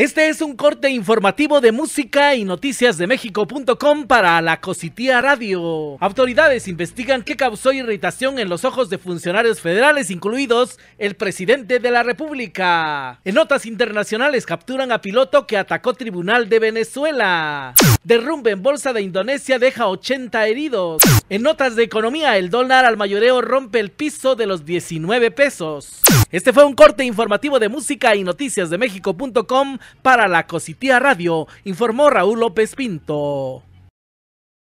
Este es un corte informativo de música y noticias de México.com para la Cositía Radio. Autoridades investigan qué causó irritación en los ojos de funcionarios federales, incluidos el presidente de la República. En notas internacionales capturan a piloto que atacó tribunal de Venezuela. Derrumbe en bolsa de Indonesia deja 80 heridos. En notas de economía, el dólar al mayoreo rompe el piso de los 19 pesos. Este fue un corte informativo de música y noticias de México.com para la Cositía Radio, informó Raúl López Pinto.